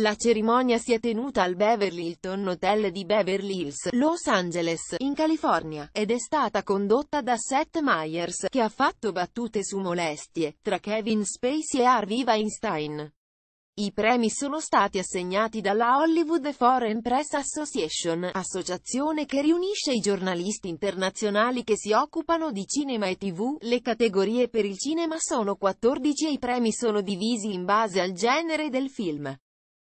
La cerimonia si è tenuta al Beverly Hilton Hotel di Beverly Hills, Los Angeles, in California, ed è stata condotta da Seth Meyers, che ha fatto battute su molestie, tra Kevin Spacey e Harvey Weinstein. I premi sono stati assegnati dalla Hollywood Foreign Press Association, associazione che riunisce i giornalisti internazionali che si occupano di cinema e tv. Le categorie per il cinema sono 14 e i premi sono divisi in base al genere del film.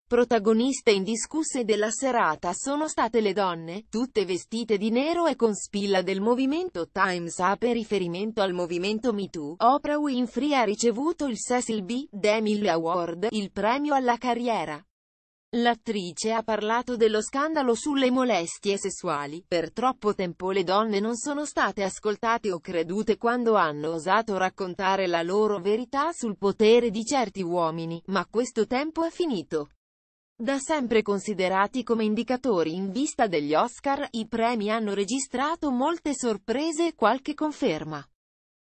Protagoniste indiscusse della serata sono state le donne, tutte vestite di nero e con spilla del movimento Times Up e riferimento al movimento Me Too. Oprah Winfrey ha ricevuto il Cecil B. DeMille Award, il premio alla carriera. L'attrice ha parlato dello scandalo sulle molestie sessuali. Per troppo tempo le donne non sono state ascoltate o credute quando hanno osato raccontare la loro verità sul potere di certi uomini, ma questo tempo è finito. Da sempre considerati come indicatori in vista degli Oscar, i premi hanno registrato molte sorprese e qualche conferma.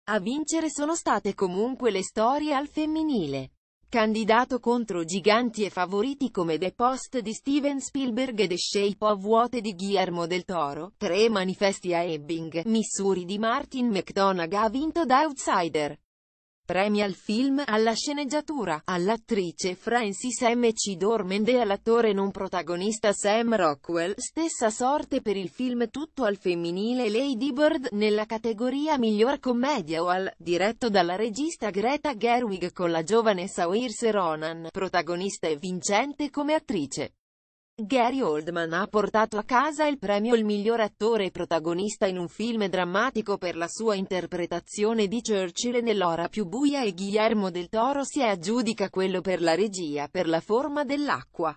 A vincere sono state comunque le storie al femminile. Candidato contro giganti e favoriti come The Post di Steven Spielberg e The Shape of Vuote di Guillermo del Toro, tre manifesti a Ebbing, Missouri di Martin McDonagh ha vinto da Outsider. Premi al film, alla sceneggiatura, all'attrice Frances M. C. Dormand e all'attore non protagonista Sam Rockwell, stessa sorte per il film Tutto al femminile Lady Bird, nella categoria miglior commedia o al, diretto dalla regista Greta Gerwig con la giovane Saoirse Ronan, protagonista e vincente come attrice. Gary Oldman ha portato a casa il premio il miglior attore protagonista in un film drammatico per la sua interpretazione di Churchill nell'ora più buia e Guillermo del Toro si aggiudica quello per la regia per la forma dell'acqua.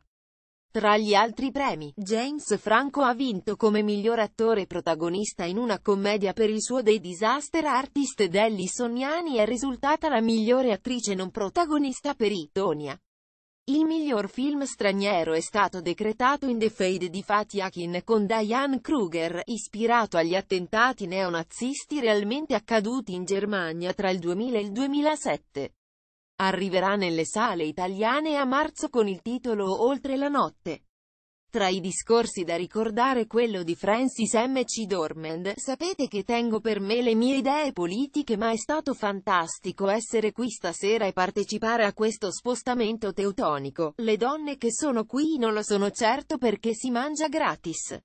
Tra gli altri premi, James Franco ha vinto come miglior attore protagonista in una commedia per il suo dei Disaster Artist ed Ellie è risultata la migliore attrice non protagonista per Itonia. Il miglior film straniero è stato decretato in The Fade di Fatih Akin con Diane Kruger, ispirato agli attentati neonazisti realmente accaduti in Germania tra il 2000 e il 2007. Arriverà nelle sale italiane a marzo con il titolo Oltre la notte. Tra i discorsi da ricordare quello di Francis M. C. Dormand, sapete che tengo per me le mie idee politiche ma è stato fantastico essere qui stasera e partecipare a questo spostamento teutonico. Le donne che sono qui non lo sono certo perché si mangia gratis.